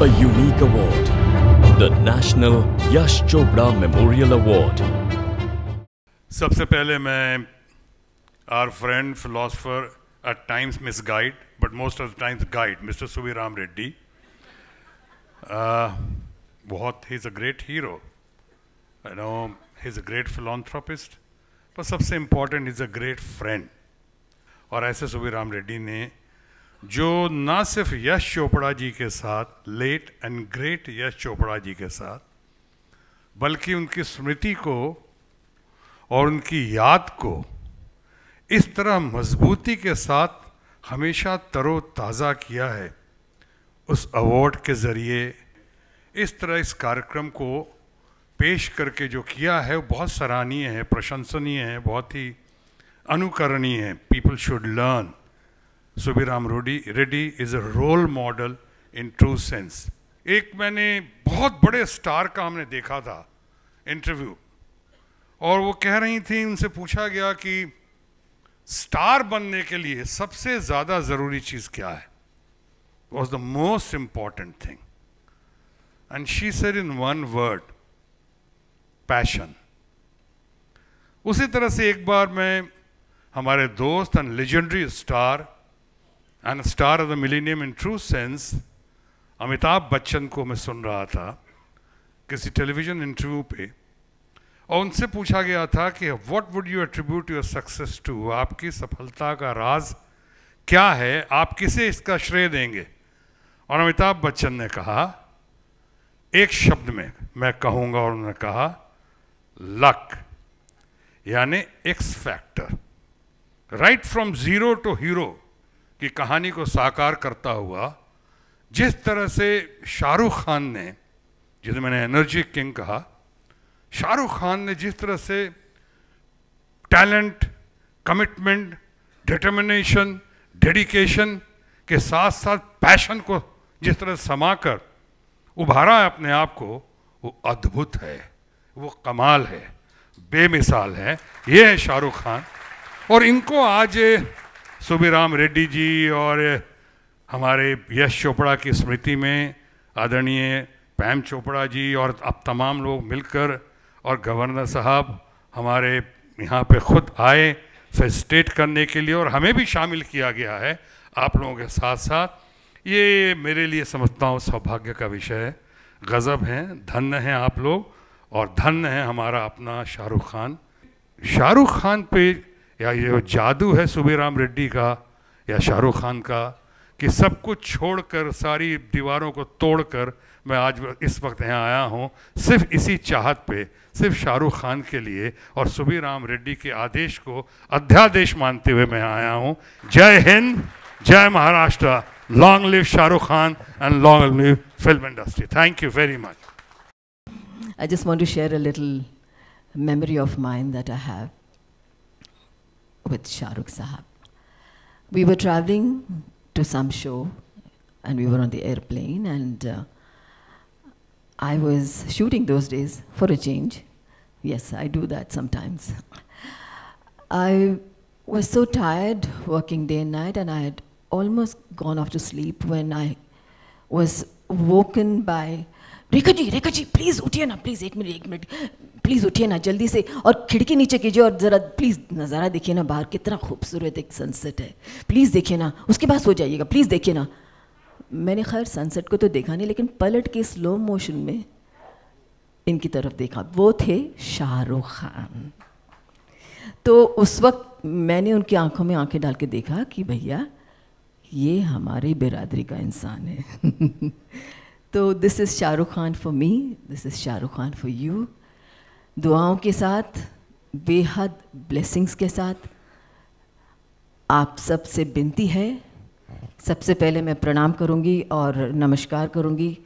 a unique award, the National Yash Chopra Memorial Award. सबसे पहले मैं our friend philosopher at times misguide but most of the times guide Mr. Suviram Reddy uh, बहुत he's a great hero you know he's a great philanthropist पर सबसे important he's a great friend और ऐसे सुबीराम रेड्डी ने जो ना सिर्फ यश चोपड़ा जी के साथ late and great Yash Chopra ji के साथ बल्कि उनकी स्मृति को और उनकी याद को इस तरह मजबूती के साथ हमेशा तरोताज़ा किया है उस अवार्ड के ज़रिए इस तरह इस कार्यक्रम को पेश करके जो किया है वो बहुत सराहनीय है प्रशंसनीय है बहुत ही अनुकरणीय है पीपल शुड लर्न सुबीराम रोडी Reddy is a role model in true sense एक मैंने बहुत बड़े स्टार का हमने देखा था इंटरव्यू और वो कह रही थी उनसे पूछा गया कि स्टार बनने के लिए सबसे ज़्यादा ज़रूरी चीज़ क्या है was the most important thing and she said in one word passion उसी तरह से एक बार मैं हमारे दोस्त and legendary star and star of the millennium in true sense Amitabh Bachchan को मैं सुन रहा था किसी टेलीविज़न इंटरव्यू पे और उनसे पूछा गया था कि what would you attribute your success to आपकी सफलता का राज क्या है आप किसे इसका श्रेय देंगे और अमिताभ बच्चन ने कहा एक शब्द में मैं कहूंगा और उन्होंने कहा लक यानी X factor right from zero to hero की कहानी को साकार करता हुआ जिस तरह से शाहरुख खान ने जिसे मैंने एनर्जी किंग कहा शाहरुख खान ने जिस तरह से टैलेंट कमिटमेंट डिटर्मिनेशन डेडिकेशन के साथ साथ पैशन को जिस तरह समा कर उभारा है अपने आप को वो अद्भुत है वो कमाल है बेमिसाल है ये है शाहरुख खान और इनको आज सुबीराम रेड्डी जी और हमारे यश चोपड़ा की स्मृति में आदरणीय पैम चोपड़ा जी और अब तमाम लोग मिलकर और गवर्नर साहब हमारे यहाँ पे खुद आए फेस्टेट करने के लिए और हमें भी शामिल किया गया है आप लोगों के साथ साथ ये मेरे लिए समझता हूँ सौभाग्य का विषय है गज़ब हैं धन्य हैं आप लोग और धन्य है हमारा अपना शाहरुख खान शाहरुख खान पे या ये जादू है सुबेराम रेड्डी का या शाहरुख खान का कि सब कुछ छोड़कर सारी दीवारों को तोड़कर मैं आज इस वक्त यहाँ आया हूँ सिर्फ इसी चाहत पे सिर्फ शाहरुख खान के लिए और सुबीराम रेड्डी के आदेश को अध्यादेश मानते हुए मैं आया हूँ जय हिंद जय Maharashtra long live Shahrukh Khan and long live film industry thank you very much I just want to share a little memory of mind that I have with Shahrukh Sahab. We were traveling to some show and we were on the airplane and uh, I was shooting those days for a change. Yes, I do that sometimes. I was so tired working day and night and I had almost gone off to sleep when I was woken by Rekha ji, please, Utiana, please, eight minute, eight minute. Please उठिए ना जल्दी से और खिड़की नीचे कीजिए और ज़रा प्लीज़ नज़ारा देखिए ना बाहर कितना खूबसूरत एक सनसेट है प्लीज़ देखिए ना उसके बाद सो जाइएगा प्लीज़ देखिए ना मैंने खैर सनसेट को तो देखा नहीं लेकिन पलट के स्लो मोशन में इनकी तरफ देखा वो थे शाहरुख खान तो उस वक्त मैंने उनकी आंखों में आंखें डाल के देखा कि भैया ये हमारी बिरादरी का इंसान है तो this is Shahrukh Khan for me this is Shahrukh Khan for you दुआओं के साथ बेहद ब्लेसिंग्स के साथ आप सबसे विनती है सबसे पहले मैं प्रणाम करूंगी और नमस्कार करूंगी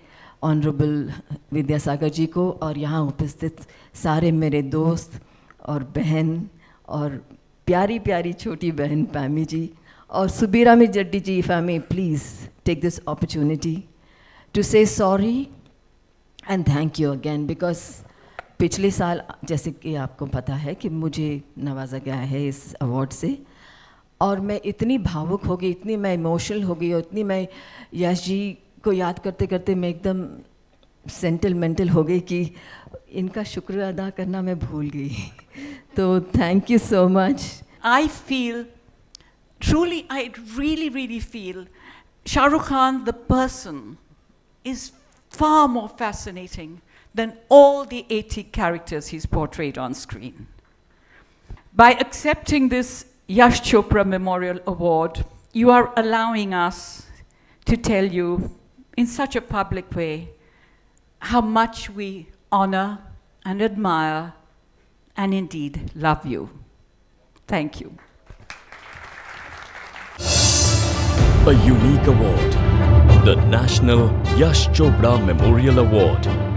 ऑनरेबल विद्यासागर जी को और यहाँ उपस्थित सारे मेरे दोस्त और बहन और प्यारी प्यारी छोटी बहन फैमी जी और सुबीरा में जड्डी ji if I may please take this opportunity to say sorry and thank you again because पिछले साल जैसे कि आपको पता है कि मुझे नवाजा गया है इस अवार्ड से और मैं इतनी भावुक हो गई इतनी मैं इमोशनल हो गई और इतनी मैं यश जी को याद करते करते मैं एकदम सेंटलमेंटल हो गई कि इनका शुक्र अदा करना मैं भूल गई तो thank you so much I feel truly I really really feel Shahrukh Khan the person is far more fascinating than all the 80 characters he's portrayed on screen. By accepting this Yash Chopra Memorial Award, you are allowing us to tell you in such a public way how much we honor and admire and indeed love you. Thank you. A unique award, the National Yash Chopra Memorial Award.